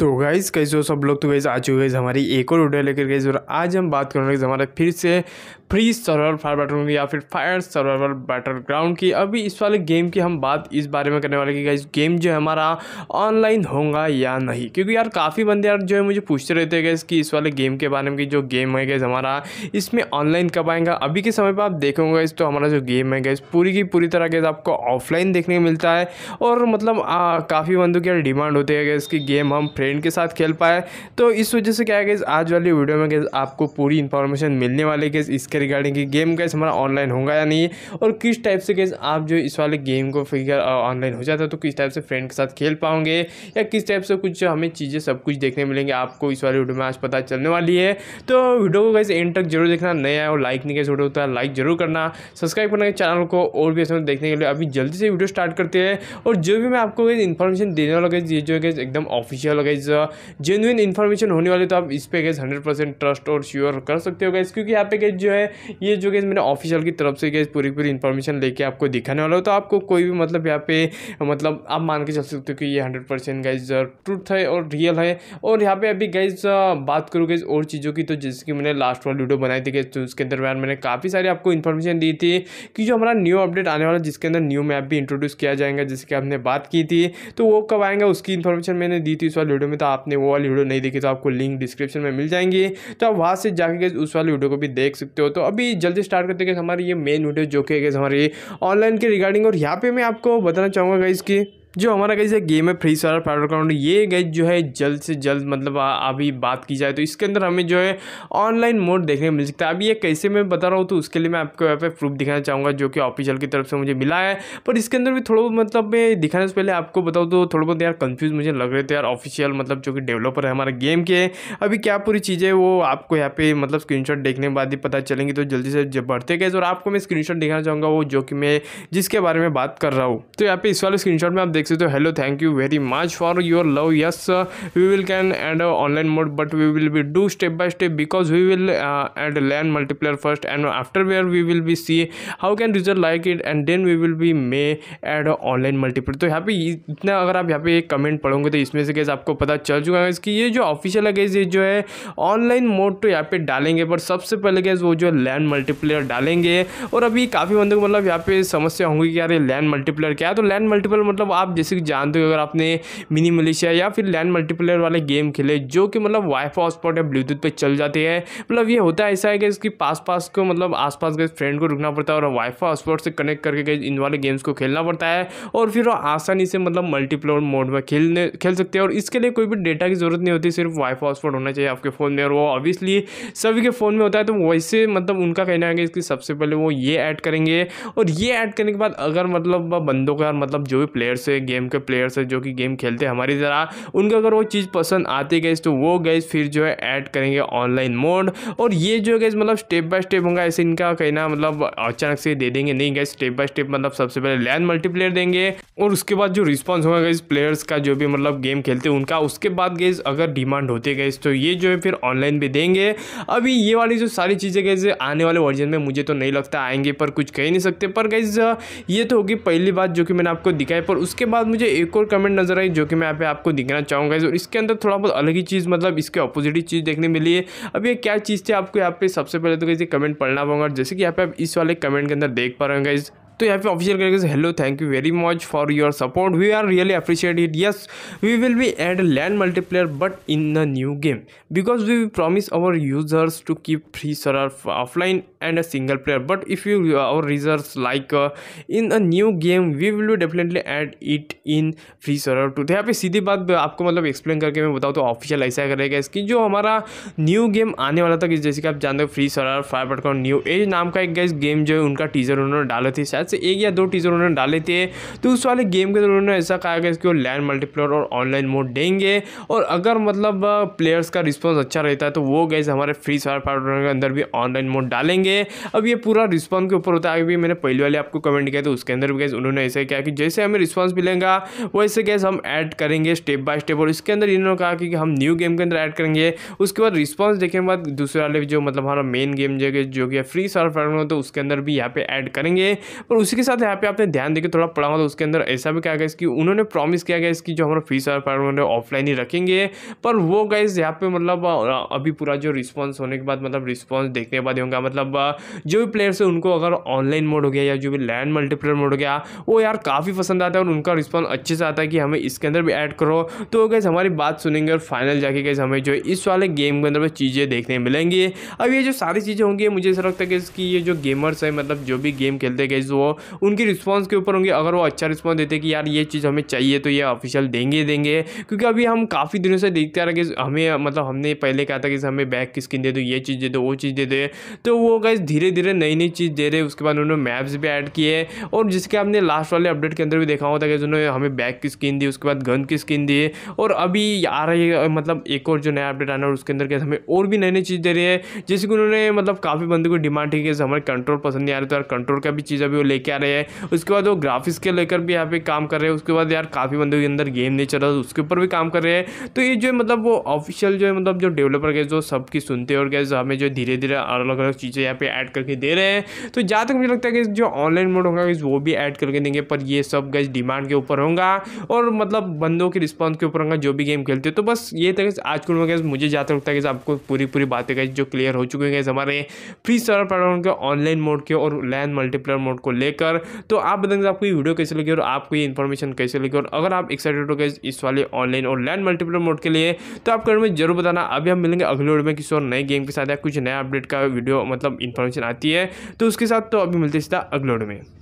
तो गाइज़ कैसे सब लोग तो गाइज़ आ चुके गए हमारी एक और वीडियो लेकर गई और आज हम बात करेंगे हमारे फिर से फ्री सर्वर फायर बैटल या फिर फायर सर्वर बैटल ग्राउंड की अभी इस वाले गेम की हम बात इस बारे में करने वाले कि गाइज गेम जो है हमारा ऑनलाइन होगा या नहीं क्योंकि यार काफ़ी बंदे यार जो है मुझे पूछते रहते हैं गैस कि इस वाले गेम के बारे में कि जो गेम है गैस हमारा इसमें ऑनलाइन कब आएगा अभी के समय पर आप देखोगे इस तो हमारा जो गेम है गैस पूरी की पूरी तरह गैस आपको ऑफलाइन देखने को मिलता है और मतलब काफ़ी बंदों की यार डिमांड होती है गैस कि गेम हम फ्रे फ्रेंड के साथ खेल पाए तो इस वजह से क्या है गैस आज वाली वीडियो में गैस आपको पूरी इन्फॉर्मेशन मिलने वाली गैस इसके रिगार्डिंग गेम गैस हमारा ऑनलाइन होगा या नहीं और किस टाइप से गैस आप जो इस वाले गेम को फिगर ऑनलाइन हो जाता है तो किस टाइप से फ्रेंड के साथ खेल पाओगे या किस टाइप से कुछ हमें चीज़ें सब कुछ देखने मिलेंगे आपको इस वाली वीडियो में आज पता चलने वाली है तो वीडियो को गैस एंड तक जरूर देखना नया है और लाइक नहीं कैसे होता है लाइक जरूर करना सब्सक्राइब करना चैनल को और भी ऐसे देखने के लिए अभी जल्दी से वीडियो स्टार्ट करते हैं और जो भी मैं आपको इन्फॉर्मेशन देने वाला ये जो है एकदम ऑफिशियल होगा गाइज जेनुइन इन्फॉर्मेशन होने वाली तो आप इस पर गए हंड्रेड परसेंट ट्रस्ट और श्योर कर सकते हो गाइज क्योंकि यहाँ पे गैस जो है ये जो गैस मैंने ऑफिशियल की तरफ से गैस पूरी पूरी इन्फॉर्मेशन लेके आपको दिखाने वाला हो तो आपको कोई भी मतलब यहाँ पे मतलब आप मान के चल सकते हो कि ये हंड्रेड परसेंट गाइज ट्रूथ है और रियल है और यहाँ पे अभी गाइज uh, बात करूँ गैस और चीज़ों की तो जैसे कि मैंने लास्ट वाली वीडियो बनाई थी तो उसके दरमियान मैंने काफ़ी सारी आपको इन्फॉर्मेशन दी थी कि जो हमारा न्यू अपडेट आने वाला जिसके अंदर न्यू मैप भी इंट्रोड्यूस किया जाएगा जिसकी आपने बात की थी तो वो कब आएंगे उसकी इन्फॉर्मेशन मैंने दी थी इस वाली वीडियो वीडियो में तो आपने वो वाली वीडियो नहीं देखी तो आपको लिंक डिस्क्रिप्शन में मिल जाएंगी तो आप वहाँ से जाके उस वाली वीडियो को भी देख सकते हो तो अभी जल्दी स्टार्ट करते हमारे ये मेन वीडियो जो कि हमारी ऑनलाइन के रिगार्डिंग और यहाँ पर मैं आपको बताना चाहूँगा इसकी जो हमारा कैसे गेम है फ्री फायर फायर अकाउंट ये गई जो है जल्द से जल्द मतलब अभी बात की जाए तो इसके अंदर हमें जो है ऑनलाइन मोड देखने को मिल सकता है अभी ये कैसे मैं बता रहा हूँ तो उसके लिए मैं आपको यहाँ पे प्रूफ दिखाना चाहूँगा जो कि ऑफिशियल की तरफ से मुझे मिला है पर इसके अंदर भी थोड़ा मतलब मैं दिखाने से पहले आपको बताऊँ तो थोड़ा बहुत यार कन्फ्यूज़ मुझे लग रहे थे यार ऑफिशियल मतलब जो कि डेवलपर है हमारे गेम के अभी क्या पूरी चीज़ें वो आपको यहाँ पे मतलब स्क्रीनशॉट देखने के बाद ही पता चलेंगी तो जल्दी से जब बढ़ते गए और आपको मैं स्क्रीनशॉट दिखाना चाहूँगा वो जो कि मैं जिसके बारे में बात कर रहा हूँ तो यहाँ पे इस वाले स्क्रीनशॉट में आप देख सकते हो hello thank you very much for your love yes we will can add online mode but we will be do step by step because we will add LAN multiplayer first and after where we will be see how can user like it and then we will be may add online multiplayer तो यहाँ पे इतना अगर आप यहाँ पे एक comment पढ़ोगे तो इसमें से गैस आपको पता चल चुका है इसकी ये जो ऑफिशियल है गैस ये जो है ऑनलाइन मोड तो यहाँ पे डालेंगे पर सबसे पहले गैस वो जो लैंड मल्टीप्लेयर डालेंगे और अभी काफ़ी बंदों को मतलब यहाँ पे समस्या होंगी कि यार ये लैंड मल्टीप्लेयर क्या है तो लैंड मल्टीप्लेयर मतलब आप आप जैसे कि जानते हो अगर आपने मिनी मलेशिया या फिर लैंड मल्टीप्लेयर वाले गेम खेले जो कि मतलब वाईफाई हॉटस्पॉट या ब्लूटूथ पर चल जाते हैं मतलब ये होता है ऐसा है कि इसकी पास पास को मतलब आस पास गए फ्रेंड को रुकना पड़ता है और वाईफाई हॉटस्पॉट से कनेक्ट करके इन वाले गेम्स को खेलना पड़ता है और फिर वो आसानी से मतलब मल्टीप्लेयर मोड में खेलने खेल सकते हैं और इसके लिए कोई भी डेटा की ज़रूरत नहीं होती सिर्फ वाईफाई हॉटस्पॉट होना चाहिए आपके फ़ोन में और वो ऑब्वियसली सभी के फ़ोन में होता है तो वैसे मतलब उनका कहना है कि इसकी सबसे पहले वो ये ऐड करेंगे और ये ऐड करने के बाद अगर मतलब बंदों का मतलब जो भी प्लेयर्स है से गेम के प्लेयर्स हैं जो कि गेम खेलते हैं हमारी तरह उनको अगर वो चीज़ पसंद आती गई तो वो गई फिर जो है ऐड करेंगे ऑनलाइन मोड और ये जो है मतलब स्टेप बाय स्टेप होगा ऐसे इनका कहना मतलब अचानक से दे देंगे नहीं गए स्टेप बाय स्टेप मतलब सबसे पहले लैन मल्टीप्लेयर देंगे और उसके बाद जो रिस्पॉन्स होगा गई प्लेयर्स का जो भी मतलब गेम खेलते हैं उनका उसके बाद गई अगर डिमांड होती गई तो ये जो है फिर ऑनलाइन भी देंगे अभी ये वाली जो सारी चीज़ें गई आने वाले वर्जन में मुझे तो नहीं लगता आएंगे पर कुछ कह नहीं सकते पर गई ये तो होगी पहली बात जो कि मैंने आपको दिखाई पर उसके बाद मुझे एक और कमेंट नज़र आई जो कि मैं यहाँ पे आपको दिखना चाहूँगा और इसके अंदर थोड़ा बहुत अलग ही चीज़ मतलब इसके अपोजिट ही चीज़ देखने मिली है अब ये क्या चीज़ थी आपको यहाँ पे सबसे पहले तो कैसे कमेंट पढ़ना पाऊंगा जैसे कि यहाँ पे आप इस वाले कमेंट के अंदर देख पा रहे हैं तो यहाँ पे ऑफिशियल करके hello thank you very much for your support we are really appreciate it yes we will be add land multiplayer but in the new game because we promise our users to keep free server offline and a single player but if you our users like in a new game we will be definitely add it in free sir too तो यहाँ पे सीधी बात आपको मतलब explain करके मैं बताऊँ तो ऑफिशियल ऐसा करेगा इसकी जो हमारा न्यू गेम आने वाला था कि जैसे कि आप जानते हो फ्री सर्वर फायर पटकॉन न्यू एज नाम का एक गैस गेम जो है उनका टीजर उन्होंने डाला थी शायद से एक या दो टीचर उन्होंने डाले थे तो उस वाले गेम के अंदर उन्होंने ऐसा कहा कि इसको लैंड मल्टीप्लेयर और ऑनलाइन मोड देंगे और अगर मतलब प्लेयर्स का रिस्पॉन्स अच्छा रहता है तो वो गैस हमारे फ्री फायर पार्टनर के अंदर भी ऑनलाइन मोड डालेंगे अब ये पूरा रिस्पॉन्स के ऊपर होता है अभी मैंने पहले वाले आपको कमेंट किया तो उसके अंदर भी गैस उन्होंने ऐसे किया कि जैसे हमें रिस्पॉन्स मिलेगा वैसे गैस हम ऐड करेंगे स्टेप बाय स्टेप और इसके अंदर इन्होंने कहा कि हम न्यू गेम के अंदर ऐड करेंगे उसके बाद रिस्पॉन्स देखने के बाद दूसरे वाले जो मतलब हमारा मेन गेम जो कि फ्री फायर पार्टनर तो उसके अंदर भी यहाँ पे ऐड करेंगे और उसी के साथ यहाँ पे आपने ध्यान देकर थोड़ा पढ़ा तो उसके अंदर ऐसा भी कहा गया इसकी उन्होंने प्रॉमिस किया गया इसकी जो हमारा फीस है पर उन्होंने ऑफलाइन ही रखेंगे पर वो गाइज यहाँ पे मतलब अभी पूरा जो रिस्पॉन्स होने के बाद मतलब रिस्पॉन्स देखने के बाद होगा मतलब जो भी प्लेयर्स है उनको अगर ऑनलाइन मोड हो गया या जो भी लैंड मल्टीप्लेयर मोड हो गया वो यार काफ़ी पसंद आता है और उनका रिस्पॉन्स अच्छे से आता है कि हमें इसके अंदर भी ऐड करो तो गैस हमारी बात सुनेंगे और फाइनल जाके गैस हमें जो इस वाले गेम के अंदर चीज़ें देखने मिलेंगी अब ये जो सारी चीज़ें होंगी मुझे ऐसा लगता है कि ये जो गेमर्स है मतलब जो भी गेम खेलते गए वो उनकी रिस्पॉन्स के ऊपर होंगे अगर वो अच्छा रिस्पॉन्स देते कि यार ये चीज़ हमें चाहिए तो ये ऑफिशियल देंगे देंगे क्योंकि अभी हम काफ़ी दिनों से देखते आ रहे कि हमें मतलब हमने पहले कहा था कि हमें बैक की स्किन दे दो ये चीज़ दे दो वो चीज़ दे दे तो वो गाइज धीरे धीरे नई नई चीज़ दे रहे उसके बाद उन्होंने मैप्स भी ऐड किए और जिसके हमने लास्ट वाले अपडेट के अंदर भी देखा होता कि उन्होंने हमें बैक की स्किन दी उसके बाद गन की स्किन दी और अभी आ रही है मतलब एक और जो नया अपडेट आना और उसके अंदर कैसे हमें और भी नई नई चीज़ दे रही है जैसे कि उन्होंने मतलब काफ़ी बंदों को डिमांड की है हमारे कंट्रोल पसंद नहीं आ रहे तो यार कंट्रोल का भी चीज़ अभी वो ले लेके आ रहे हैं उसके बाद वो ग्राफिक्स के लेकर भी यहाँ पे काम कर रहे हैं उसके बाद यार काफ़ी बंदों के अंदर गेम नहीं चल रहा तो उसके ऊपर भी काम कर रहे हैं तो ये जो है मतलब वो ऑफिशियल जो है मतलब जो डेवलपर गए जो सबकी सुनते हैं और गए हमें जो धीरे धीरे अलग अलग चीज़ें यहाँ पे ऐड करके दे रहे हैं तो जहाँ तक मुझे लगता है कि जो ऑनलाइन मोड होगा वो भी ऐड करके देंगे पर ये सब गए डिमांड के ऊपर होगा और मतलब बंदों के रिस्पॉन्स के ऊपर होगा जो भी गेम खेलते हो तो बस ये था आज कल को मुझे जहाँ तक लगता है कि आपको पूरी पूरी बातें गई जो क्लियर हो चुकी हैं हमारे फ्री सर्वर प्लेटफॉर्म के ऑनलाइन मोड के और लैंड मल्टीप्लेयर मोड को लेकर तो आप बताएंगे आपको ये वीडियो कैसे लगी और आपको ये इन्फॉर्मेशन कैसे लगी और अगर आप एक्साइटेड हो गए इस वाले ऑनलाइन और लैंड मल्टीप्लेयर मोड के लिए तो आप कमेंट में जरूर बताना अभी हम मिलेंगे अगले वीडियो में किसी और नए गेम के साथ या कुछ नया अपडेट का वीडियो मतलब इन्फॉर्मेशन आती है तो उसके साथ तो अभी मिलते सीधा अगले वीडियो में